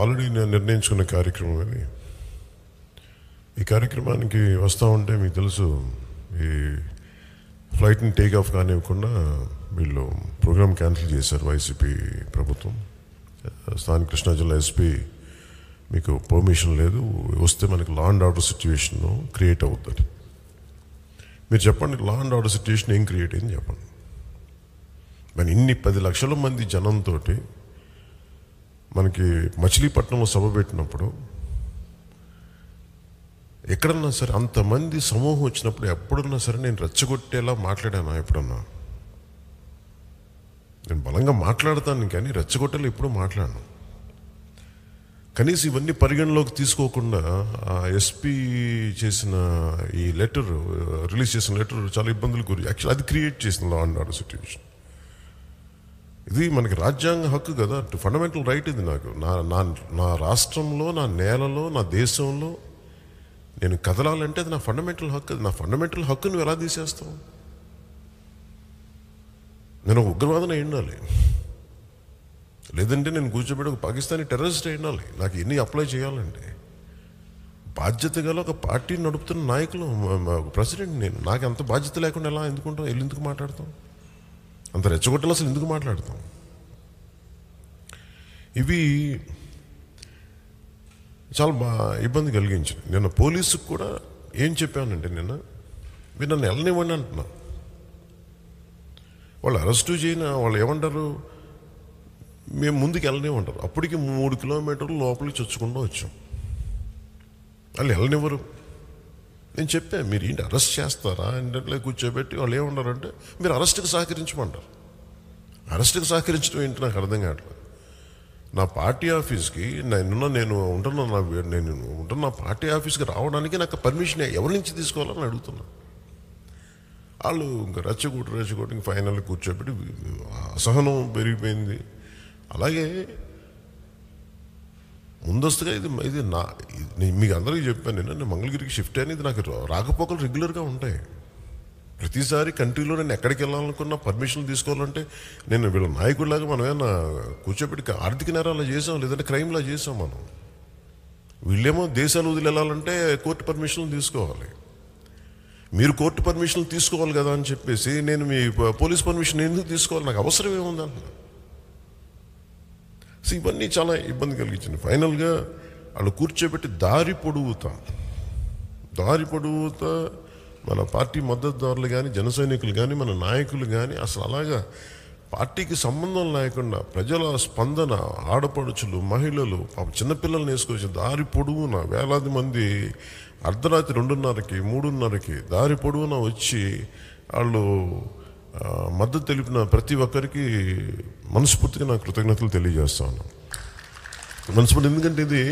already నేను నిర్ణయించుకున్న కార్యక్రమం అది ఈ కార్యక్రమానికి వస్తూ ఉంటే మీకు తెలుసు ఈ ఫ్లైట్ని టేక్ ఆఫ్ కానివ్వకుండా వీళ్ళు ప్రోగ్రామ్ క్యాన్సిల్ చేశారు వైసీపీ ప్రభుత్వం స్థానిక కృష్ణా జిల్లా ఎస్పీ మీకు పర్మిషన్ లేదు వస్తే మనకి law and order situation create అవుతుంది మీరు చెప్పండి లా అండ్ ఆర్డర్ సిచ్యువేషన్ ఏం క్రియేట్ అయింది చెప్పండి మరి ఇన్ని పది లక్షల మంది జనంతో మనకి మచిలీపట్నంలో సభ పెట్టినప్పుడు ఎక్కడన్నా సరే అంతమంది సమూహం వచ్చినప్పుడు ఎప్పుడన్నా సరే నేను రెచ్చగొట్టేలా మాట్లాడానా ఎప్పుడన్నా నేను బలంగా మాట్లాడతాను కానీ రెచ్చగొట్టేలా ఎప్పుడూ మాట్లాడను కనీసం ఇవన్నీ పరిగణలోకి తీసుకోకుండా ఆ ఎస్పీ చేసిన ఈ లెటర్ రిలీజ్ చేసిన లెటర్ చాలా ఇబ్బందులు గురి యాక్చువల్ అది క్రియేట్ చేసింది లా అండ్ ఆర్డర్ సిచ్యువేషన్ ఇది మనకి రాజ్యాంగ హక్కు కదా ఫండమెంటల్ రైట్ ఇది నాకు నా నా నా రాష్ట్రంలో నా నేలలో నా దేశంలో నేను కదలాలంటే అది నా ఫండమెంటల్ హక్కు అది నా ఫండమెంటల్ హక్కు నువ్వు ఎలా తీసేస్తావు నేను ఉగ్రవాదన ఉండాలి లేదంటే నేను కూర్చోబెట్టి ఒక పాకిస్తానీ టెర్రరిస్ట్ ఉండాలి నాకు ఎన్ని అప్లై చేయాలంటే బాధ్యత గల ఒక పార్టీని నడుపుతున్న నాయకులు ప్రెసిడెంట్ నేను నాకు అంత బాధ్యత లేకుండా ఎలా ఎందుకుంటాం వెళ్ళి ఎందుకు మాట్లాడతాం అంత రెచ్చగొట్టలు అసలు ఎందుకు మాట్లాడతాం ఇవి చాలా బా ఇబ్బంది కలిగించింది నిన్న పోలీసుకు కూడా ఏం చెప్పానంటే నిన్న మీరు నన్ను వెళ్ళనివ్వండి అంటున్నా వాళ్ళు అరెస్టు చేయన వాళ్ళు ఏమంటారు మేము ముందుకు వెళ్ళనివ్వంటారు అప్పటికి మూడు కిలోమీటర్లు లోపలికి చొచ్చుకుంటూ వచ్చాం వాళ్ళు వెళ్ళనివ్వరు నేను చెప్పాను మీరు ఏంటి అరెస్ట్ చేస్తారా అంటే కూర్చోబెట్టి వాళ్ళు ఏమన్నారంటే మీరు అరెస్ట్కి సహకరించమంటారు అరెస్ట్కి సహకరించడం ఏంటి నాకు అర్థం కావట్లేదు నా పార్టీ ఆఫీస్కి నేనున్న నేను ఉంటున్న నా నేను ఉంటున్న నా పార్టీ ఆఫీస్కి రావడానికి నాకు పర్మిషన్ ఎవరి నుంచి తీసుకోవాలని అడుగుతున్నాను వాళ్ళు ఇంకా రెచ్చగొట్టు ఇంక ఫైనల్ కూర్చోబెట్టి అసహనం పెరిగిపోయింది అలాగే ముందస్తుగా ఇది ఇది నా మీకు అందరికీ చెప్పాను నేను నేను మంగళగిరికి షిఫ్ట్ అనేది నాకు రాకపోకలు రెగ్యులర్గా ఉంటాయి ప్రతిసారి కంట్రీలో నేను ఎక్కడికి వెళ్ళాలనుకున్నా పర్మిషన్లు తీసుకోవాలంటే నేను వీళ్ళ నాయకుడిలాగా మనం ఏమైనా కూర్చోబెట్టి ఆర్థిక నేరాలు చేసాం లేదంటే క్రైమ్లా చేసాం మనం వీళ్ళేమో దేశాలు వదిలి వెళ్ళాలంటే కోర్టు పర్మిషన్లు తీసుకోవాలి మీరు కోర్టు పర్మిషన్లు తీసుకోవాలి కదా అని చెప్పేసి నేను మీ పోలీస్ పర్మిషన్ ఎందుకు తీసుకోవాలి నాకు అవసరం ఏముంది అంటున్నాను సో ఇవన్నీ చాలా ఇబ్బంది కలిగించింది ఫైనల్గా వాళ్ళు కూర్చోబెట్టి దారి పొడుగుతా దారి పొడుగుతా మన పార్టీ మద్దతుదారులు కానీ జన సైనికులు కానీ మన నాయకులు కానీ అసలు అలాగా పార్టీకి సంబంధం లేకుండా ప్రజల స్పందన ఆడపడుచులు మహిళలు చిన్నపిల్లల్ని వేసుకొచ్చి దారి పొడవున వేలాది మంది అర్ధరాత్రి రెండున్నరకి మూడున్నరకి దారి పొడవున వచ్చి వాళ్ళు మద్దతు తెలిపిన ప్రతి ఒక్కరికి మనస్ఫూర్తిగా నా కృతజ్ఞతలు తెలియజేస్తాను మనస్ఫూర్తి ఎందుకంటే ఇది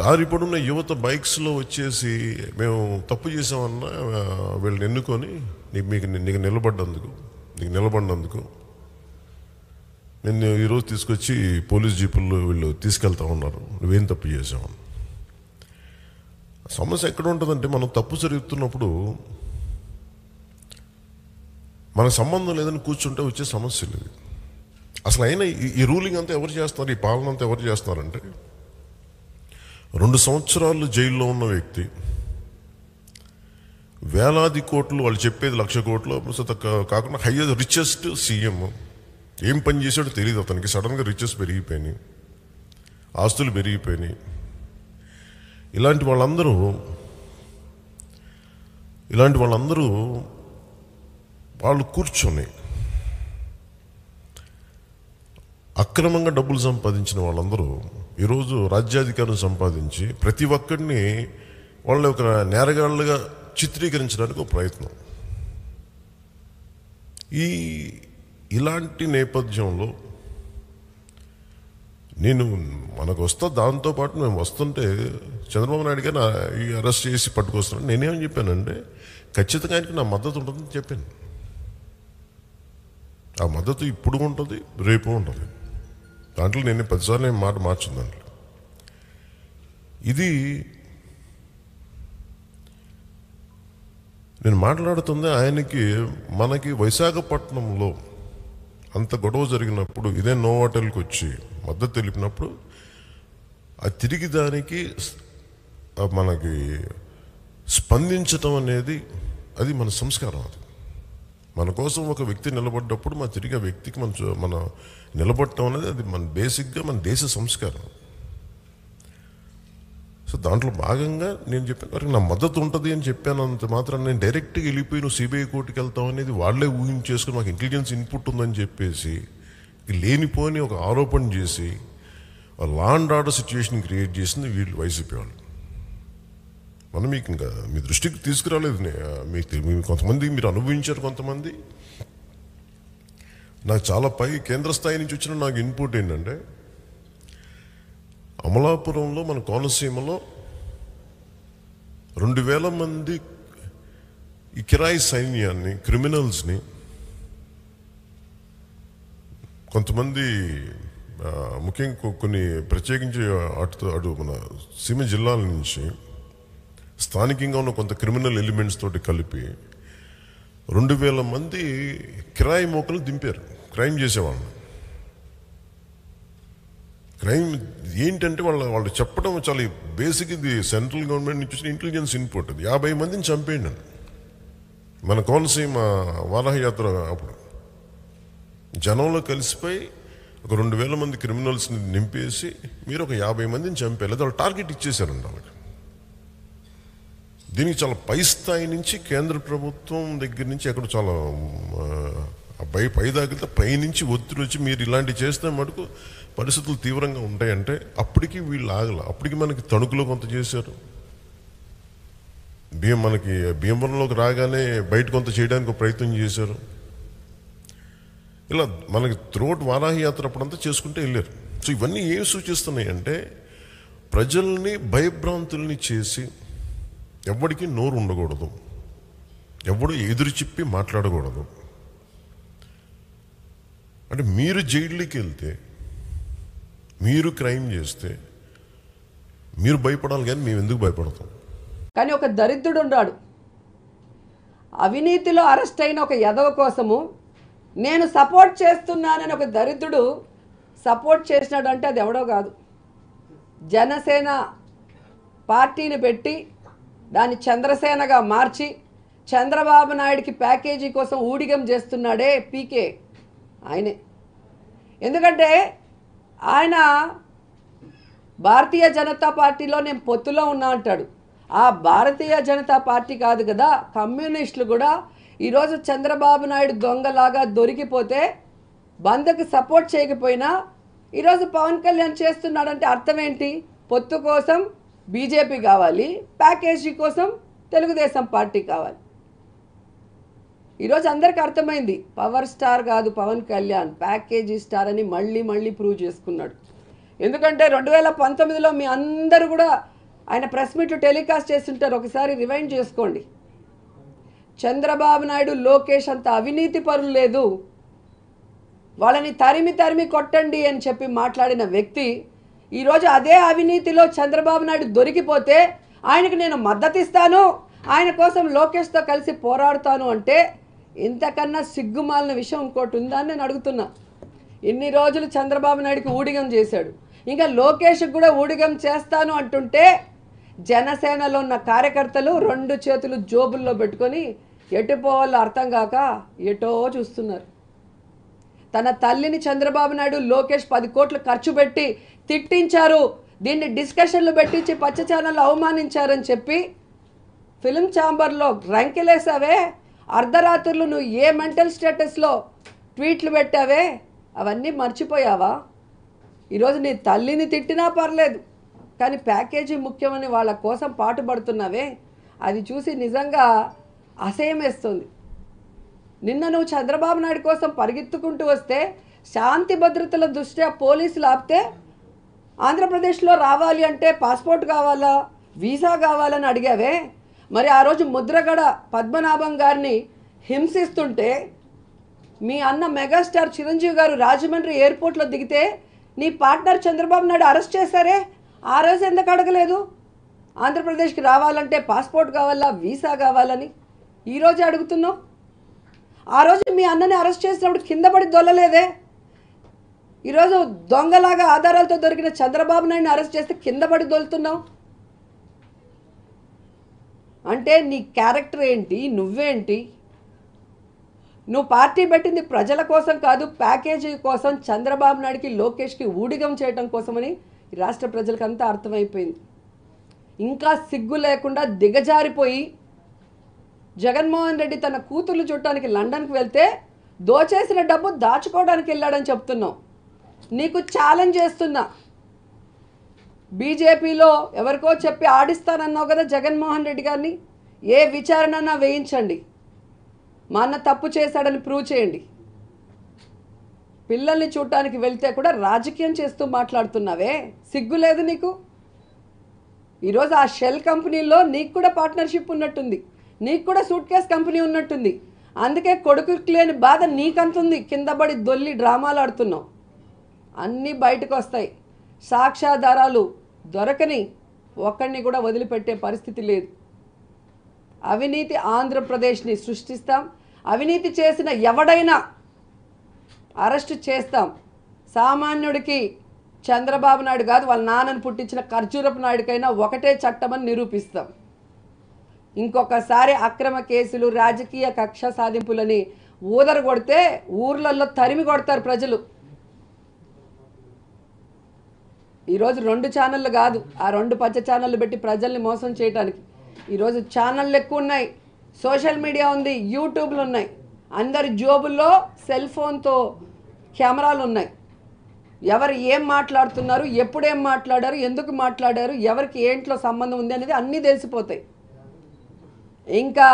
దారిపడున్న యువత బైక్స్లో వచ్చేసి మేము తప్పు చేసామన్నా వీళ్ళని ఎన్నుకొని నీకు మీకు నీకు నిలబడ్డందుకు నీకు నిలబడినందుకు నేను ఈరోజు తీసుకొచ్చి పోలీస్ జీపుల్లో వీళ్ళు తీసుకెళ్తా ఉన్నారు నువ్వేం తప్పు చేసావు సమస్య ఎక్కడ ఉంటుందంటే మనం తప్పు జరుగుతున్నప్పుడు మన సంబంధం లేదని కూర్చుంటే వచ్చే సమస్య లేదు అసలు అయినా ఈ రూలింగ్ అంతా ఎవరు చేస్తున్నారు ఈ పాలన అంతా ఎవరు చేస్తున్నారంటే రెండు సంవత్సరాలు జైల్లో ఉన్న వ్యక్తి వేలాది కోట్లు వాళ్ళు చెప్పేది లక్ష కోట్లు కాకుండా హైయెస్ట్ రిచెస్ట్ సీఎం ఏం పని చేశాడో తెలియదు అతనికి సడన్గా రిచెస్ పెరిగిపోయినాయి ఆస్తులు పెరిగిపోయినాయి ఇలాంటి వాళ్ళందరూ ఇలాంటి వాళ్ళందరూ వాళ్ళు కూర్చొని అక్రమంగా డబ్బులు సంపాదించిన వాళ్ళందరూ ఈరోజు రాజ్యాధికారం సంపాదించి ప్రతి ఒక్కరిని వాళ్ళ ఒక నేరగాళ్ళుగా చిత్రీకరించడానికి ఒక ప్రయత్నం ఈ ఇలాంటి నేపథ్యంలో నేను మనకు వస్తా దాంతోపాటు మేము వస్తుంటే చంద్రబాబు నాయుడు గారు అరెస్ట్ చేసి పట్టుకొస్తున్నాను నేనేమని చెప్పానంటే ఖచ్చితంగా ఆయనకి నా మద్దతు ఉంటుందని చెప్పాను ఆ మద్దతు ఇప్పుడు ఉంటుంది రేపు ఉంటుంది దాంట్లో నేను పదిసార్లు మాట మార్చింది దాంట్లో ఇది నేను మాట్లాడుతుంది ఆయనకి మనకి విశాఖపట్నంలో అంత గొడవ జరిగినప్పుడు ఇదే నోవాటల్కి వచ్చి మద్దతు తెలిపినప్పుడు ఆ తిరిగి దానికి మనకి స్పందించటం అనేది అది మన సంస్కారం అది మన కోసం ఒక వ్యక్తి నిలబడ్డప్పుడు మన తిరిగి ఆ వ్యక్తికి మన మన నిలబడటం అనేది అది మన బేసిక్గా మన దేశ సంస్కారం సో దాంట్లో భాగంగా నేను చెప్పిన వరకు నా మద్దతు ఉంటుంది అని చెప్పానంత మాత్రం నేను డైరెక్ట్గా వెళ్ళిపోయి నువ్వు సిబిఐ కోర్టుకి వెళ్తావు అనేది వాళ్ళే ఊహించేసుకుని మాకు ఇంటెలిజెన్స్ ఇన్పుట్ ఉందని చెప్పేసి లేనిపోని ఒక ఆరోపణ చేసి లాండ్ ఆర్డర్ సిచ్యువేషన్ క్రియేట్ చేసింది వీళ్ళు వైసీపీ వాళ్ళు మనం మీకు ఇంకా మీ దృష్టికి తీసుకురాలేదు మీకు కొంతమంది మీరు అనుభవించారు కొంతమంది నాకు చాలా పై కేంద్ర స్థాయి నుంచి వచ్చిన నాకు ఇన్పుట్ ఏంటంటే అమలాపురంలో మన కోనసీమలో రెండు వేల మంది ఈ కిరాయి సైన్యాన్ని క్రిమినల్స్ని కొంతమంది ముఖ్యంగా కొన్ని ప్రత్యేకించి అటు అటు మన సీమ జిల్లాల నుంచి స్థానికంగా ఉన్న కొంత క్రిమినల్ ఎలిమెంట్స్ తోటి కలిపి రెండు వేల మంది కిరాయి మోకలు దింపారు క్రైమ్ చేసేవాళ్ళని క్రైమ్ ఏంటంటే వాళ్ళ వాళ్ళు చెప్పడం చాలా బేసిక్ ఇది సెంట్రల్ గవర్నమెంట్ నుంచి ఇంటెలిజెన్స్ ఇన్పుట్ యాభై మందిని చంపేయండి మన కోనసీమ వారాహయాత్ర అప్పుడు జనంలో కలిసిపోయి ఒక రెండు వేల మంది క్రిమినల్స్ని నింపేసి మీరు ఒక యాభై మందిని చంపారు వాళ్ళు టార్గెట్ ఇచ్చేశారండి వాళ్ళకి దీనికి చాలా పై స్థాయి నుంచి కేంద్ర ప్రభుత్వం దగ్గర నుంచి ఎక్కడ చాలా పై పై దాకా పై నుంచి ఒత్తిడి వచ్చి మీరు ఇలాంటివి చేస్తే మటుకు పరిస్థితులు తీవ్రంగా ఉంటాయంటే అప్పటికి వీళ్ళు ఆగల అప్పటికి మనకి తణుకులో కొంత చేశారు బియ్యం మనకి భీమవరంలోకి రాగానే బయట కొంత చేయడానికి ప్రయత్నం చేశారు ఇలా మనకి త్రోట్ వారాహయాత్ర అప్పుడంతా చేసుకుంటే వెళ్ళారు సో ఇవన్నీ ఏమి సూచిస్తున్నాయి అంటే ప్రజల్ని భయభ్రాంతుల్ని చేసి ఎవరికి నోరు ఉండకూడదు ఎవడు ఎదురు చెప్పి మాట్లాడకూడదు అంటే మీరు జైల్లోకి వెళ్తే మీరు క్రైమ్ చేస్తే మీరు భయపడాలి కానీ మేము ఎందుకు భయపడతాం కానీ ఒక దరిద్రుడు ఉన్నాడు అవినీతిలో అరెస్ట్ అయిన ఒక యదవ కోసము నేను సపోర్ట్ చేస్తున్నానని ఒక దరిద్రుడు సపోర్ట్ చేసినాడు అంటే అది ఎవడో కాదు జనసేన పార్టీని పెట్టి దాన్ని చంద్రసేనగా మార్చి చంద్రబాబు నాయుడికి ప్యాకేజీ కోసం ఊడిగం చేస్తున్నాడే పీకే ఆయనే ఎందుకంటే ఆయన భారతీయ జనతా పార్టీలో నేను పొత్తులో ఉన్నా అంటాడు ఆ భారతీయ జనతా పార్టీ కాదు కదా కమ్యూనిస్టులు కూడా ఈరోజు చంద్రబాబు నాయుడు దొంగలాగా దొరికిపోతే బంద్కి సపోర్ట్ చేయకపోయినా ఈరోజు పవన్ కళ్యాణ్ చేస్తున్నాడంటే అర్థం ఏంటి పొత్తు కోసం బీజేపీ కావాలి ప్యాకేజీ కోసం తెలుగుదేశం పార్టీ కావాలి ఈరోజు అందరికీ అర్థమైంది పవర్ స్టార్ కాదు పవన్ కళ్యాణ్ ప్యాకేజీ స్టార్ అని మళ్ళీ మళ్ళీ ప్రూవ్ చేసుకున్నాడు ఎందుకంటే రెండు వేల పంతొమ్మిదిలో మీ అందరూ కూడా ఆయన ప్రెస్ మీట్లు టెలికాస్ట్ చేస్తుంటారు ఒకసారి రివైండ్ చేసుకోండి చంద్రబాబు నాయుడు లోకేష్ అంత అవినీతి పరులు లేదు వాళ్ళని తరిమి తరిమి కొట్టండి అని చెప్పి మాట్లాడిన వ్యక్తి ఈరోజు అదే అవినీతిలో చంద్రబాబు నాయుడు దొరికిపోతే ఆయనకు నేను మద్దతు ఇస్తాను ఆయన కోసం లోకేష్తో కలిసి పోరాడుతాను అంటే ఇంతకన్నా సిగ్గుమాలిన విషయం ఇంకోటి ఉందా అని నేను అడుగుతున్నా ఇన్ని రోజులు చంద్రబాబు నాయుడికి ఊడిగం చేశాడు ఇంకా లోకేష్కి కూడా ఊడిగం చేస్తాను అంటుంటే జనసేనలో ఉన్న కార్యకర్తలు రెండు చేతులు జోబుల్లో పెట్టుకొని ఎటుపోవాలో అర్థం కాక ఎటో చూస్తున్నారు తన తల్లిని చంద్రబాబు నాయుడు లోకేష్ పది కోట్లు ఖర్చు పెట్టి తిట్టించారు దీన్ని డిస్కషన్లు పెట్టించి పచ్చ ఛానల్ అవమానించారని చెప్పి ఫిలిం ఛాంబర్లో రంకెలేసావే అర్ధరాత్రులు నువ్వు ఏ మెంటల్ స్టేటస్లో ట్వీట్లు పెట్టావే అవన్నీ మర్చిపోయావా ఈరోజు నీ తల్లిని తిట్టినా పర్లేదు కానీ ప్యాకేజీ ముఖ్యమని వాళ్ళ కోసం పాటుపడుతున్నావే అది చూసి నిజంగా అసహ్యమేస్తుంది నిన్న నువ్వు చంద్రబాబు నాయుడు కోసం పరిగెత్తుకుంటూ వస్తే శాంతి భద్రతల దృష్ట్యా పోలీసులు ఆపితే ఆంధ్రప్రదేశ్లో రావాలి అంటే పాస్పోర్ట్ కావాలా వీసా కావాలని అడిగావే మరి ఆ రోజు ముద్రగడ పద్మనాభం గారిని హింసిస్తుంటే మీ అన్న మెగాస్టార్ చిరంజీవి గారు రాజమండ్రి ఎయిర్పోర్ట్లో దిగితే నీ పార్ట్నర్ చంద్రబాబు నాయుడు అరెస్ట్ చేశారే ఆ రోజు ఎందుకు అడగలేదు ఆంధ్రప్రదేశ్కి రావాలంటే పాస్పోర్ట్ కావాలా వీసా కావాలని ఈరోజు అడుగుతున్నావు ఆ రోజు మీ అన్నని అరెస్ట్ చేసినప్పుడు కింద పడి దొల్లలేదే ఈరోజు దొంగలాగా ఆధారాలతో దొరికిన చంద్రబాబు నాయుడిని అరెస్ట్ చేస్తే కింద పడి దొలుతున్నావు అంటే నీ క్యారెక్టర్ ఏంటి నువ్వేంటి నువ్వు పార్టీ పెట్టింది ప్రజల కోసం కాదు ప్యాకేజీ కోసం చంద్రబాబు నాయుడికి లోకేష్కి ఊడిగం చేయడం కోసమని రాష్ట్ర ప్రజలకంతా అర్థమైపోయింది ఇంకా సిగ్గు లేకుండా దిగజారిపోయి జగన్మోహన్ రెడ్డి తన కూతుర్లు చూడటానికి లండన్కి వెళ్తే దోచేసిన డబ్బు దాచుకోవడానికి వెళ్ళాడని చెప్తున్నాం నీకు ఛాలెంజ్ చేస్తున్నా బీజేపీలో ఎవరికో చెప్పి ఆడిస్తానన్నావు కదా జగన్మోహన్ రెడ్డి గారిని ఏ విచారణ వేయించండి మా అన్న తప్పు చేశాడని ప్రూవ్ చేయండి పిల్లల్ని చూడటానికి వెళ్తే కూడా రాజకీయం చేస్తూ మాట్లాడుతున్నావే సిగ్గు లేదు నీకు ఈరోజు ఆ షెల్ కంపెనీలో నీకు కూడా పార్ట్నర్షిప్ ఉన్నట్టుంది నీకు కూడా సూట్ కేస్ కంపెనీ ఉన్నట్టుంది అందుకే కొడుకు లేని బాధ నీకంతుంది కింద పడి దొల్లి డ్రామాలు ఆడుతున్నావు అన్నీ బయటకు వస్తాయి సాక్ష్యాధారాలు దొరకని ఒక్కడిని కూడా వదిలిపెట్టే పరిస్థితి లేదు అవినీతి ఆంధ్రప్రదేశ్ని సృష్టిస్తాం అవినీతి చేసిన ఎవడైనా అరెస్ట్ చేస్తాం సామాన్యుడికి చంద్రబాబు నాయుడు కాదు వాళ్ళ నాన్నను పుట్టించిన ఖర్జూరపు నాయుడికైనా ఒకటే చట్టమని నిరూపిస్తాం ఇంకొకసారి అక్రమ కేసులు రాజకీయ కక్ష సాధింపులని ఊదరగొడితే ఊర్లలో తరిమి కొడతారు ప్రజలు ఈరోజు రెండు ఛానళ్ళు కాదు ఆ రెండు పచ్చ ఛానళ్ళు పెట్టి ప్రజల్ని మోసం చేయడానికి ఈరోజు ఛానళ్ళు ఎక్కువ ఉన్నాయి సోషల్ మీడియా ఉంది యూట్యూబ్లు ఉన్నాయి అందరి జోబుల్లో సెల్ ఫోన్తో కెమెరాలు ఉన్నాయి ఎవరు ఏం మాట్లాడుతున్నారు ఎప్పుడేం మాట్లాడారు ఎందుకు మాట్లాడారు ఎవరికి ఏంట్లో సంబంధం ఉంది అనేది అన్నీ తెలిసిపోతాయి ఇంకా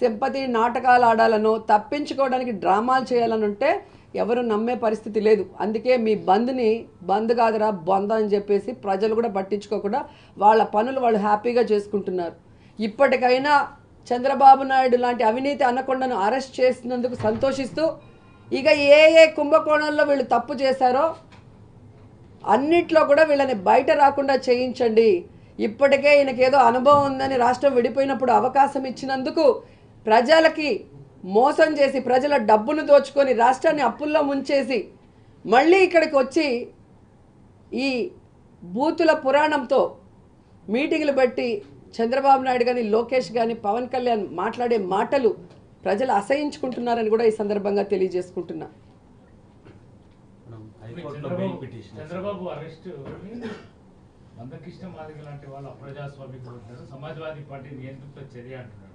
సింపతి నాటకాలు ఆడాలనో తప్పించుకోవడానికి డ్రామాలు చేయాలనుంటే ఎవరు నమ్మే పరిస్థితి లేదు అందుకే మీ బంద్ని బంద్ కాదురా బంద్ అని చెప్పేసి ప్రజలు కూడా పట్టించుకోకుండా వాళ్ళ పనులు వాళ్ళు హ్యాపీగా చేసుకుంటున్నారు ఇప్పటికైనా చంద్రబాబు నాయుడు లాంటి అవినీతి అనకొండను అరెస్ట్ చేసినందుకు సంతోషిస్తూ ఇక ఏ ఏ కుంభకోణంలో వీళ్ళు తప్పు చేశారో అన్నిట్లో కూడా వీళ్ళని బయట రాకుండా చేయించండి ఇప్పటికే ఈయనకేదో అనుభవం ఉందని రాష్ట్రం విడిపోయినప్పుడు అవకాశం ఇచ్చినందుకు ప్రజలకి మోసం చేసి ప్రజల డబ్బును దోచుకొని రాష్ట్రాన్ని అప్పుల్లో ముంచేసి మళ్ళీ ఇక్కడికి వచ్చి ఈ బూతుల పురాణంతో మీటింగ్లు పెట్టి చంద్రబాబు నాయుడు కానీ లోకేష్ కానీ పవన్ కళ్యాణ్ మాట్లాడే మాటలు ప్రజలు అసహించుకుంటున్నారని కూడా ఈ సందర్భంగా తెలియజేసుకుంటున్నా చంద్రబాబు అరెస్ట్ వందకిష్టం లాంటి వాళ్ళు సమాజ్వాదీ పార్టీ చర్య అంటున్నారు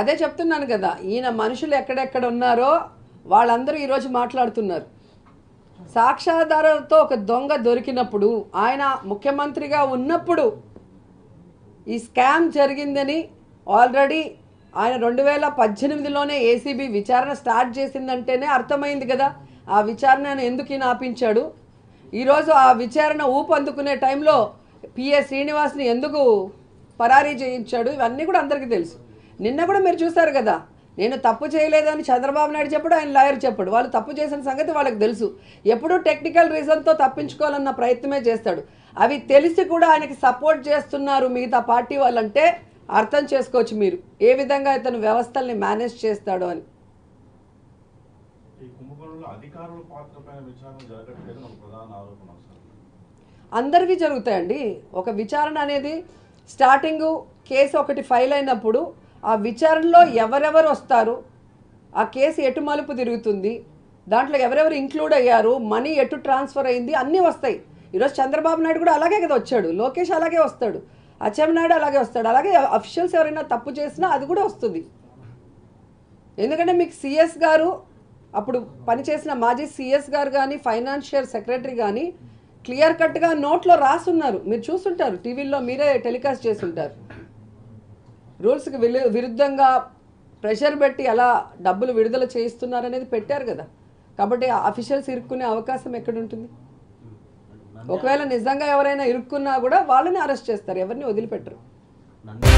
అదే చెప్తున్నాను కదా ఈయన మనుషులు ఎక్కడెక్కడ ఉన్నారో వాళ్ళందరూ ఈరోజు మాట్లాడుతున్నారు సాక్షాధారాలతో ఒక దొంగ దొరికినప్పుడు ఆయన ముఖ్యమంత్రిగా ఉన్నప్పుడు ఈ స్కామ్ జరిగిందని ఆల్రెడీ ఆయన రెండు వేల పద్దెనిమిదిలోనే ఏసీబీ విచారణ స్టార్ట్ చేసిందంటేనే అర్థమైంది కదా ఆ విచారణ ఎందుకు ఈయన ఆపించాడు ఈరోజు ఆ విచారణ ఊపందుకునే టైంలో పిఏ శ్రీనివాస్ని ఎందుకు పరారీ చేయించాడు ఇవన్నీ కూడా అందరికీ తెలుసు నిన్న కూడా మీరు చూశారు కదా నేను తప్పు చేయలేదని చంద్రబాబు నాయుడు చెప్పడు ఆయన లాయర్ చెప్పడు వాళ్ళు తప్పు చేసిన సంగతి వాళ్ళకి తెలుసు ఎప్పుడూ టెక్నికల్ రీజన్తో తప్పించుకోవాలన్న ప్రయత్నమే చేస్తాడు అవి తెలిసి కూడా ఆయనకి సపోర్ట్ చేస్తున్నారు మిగతా పార్టీ వాళ్ళంటే అర్థం చేసుకోవచ్చు మీరు ఏ విధంగా ఇతను వ్యవస్థల్ని మేనేజ్ చేస్తాడు అని అధికారుల పాత్ర పైన విచారణ జరగట్లేదు ప్రధాన ఆరోపణ అందరికీ జరుగుతాయండి ఒక విచారణ అనేది స్టార్టింగ్ కేసు ఒకటి ఫైల్ అయినప్పుడు ఆ విచారణలో ఎవరెవరు వస్తారు ఆ కేసు ఎటు మలుపు తిరుగుతుంది దాంట్లో ఎవరెవరు ఇంక్లూడ్ అయ్యారు మనీ ఎటు ట్రాన్స్ఫర్ అయింది అన్నీ వస్తాయి ఈరోజు చంద్రబాబు నాయుడు కూడా అలాగే కదా వచ్చాడు లోకేష్ అలాగే వస్తాడు నాయుడు అలాగే వస్తాడు అలాగే అఫీషియల్స్ ఎవరైనా తప్పు చేసినా అది కూడా వస్తుంది ఎందుకంటే మీకు సిఎస్ గారు అప్పుడు పనిచేసిన మాజీ సిఎస్ గారు కానీ ఫైనాన్షియల్ సెక్రటరీ కానీ క్లియర్ కట్గా నోట్లో రాసున్నారు మీరు చూస్తుంటారు టీవీలో మీరే టెలికాస్ట్ చేస్తుంటారు రూల్స్కి విరుద్ధంగా ప్రెషర్ పెట్టి ఎలా డబ్బులు విడుదల చేయిస్తున్నారు అనేది పెట్టారు కదా కాబట్టి అఫీషియల్స్ ఇరుక్కునే అవకాశం ఎక్కడుంటుంది ఒకవేళ నిజంగా ఎవరైనా ఇరుక్కున్నా కూడా వాళ్ళని అరెస్ట్ చేస్తారు ఎవరిని వదిలిపెట్టరు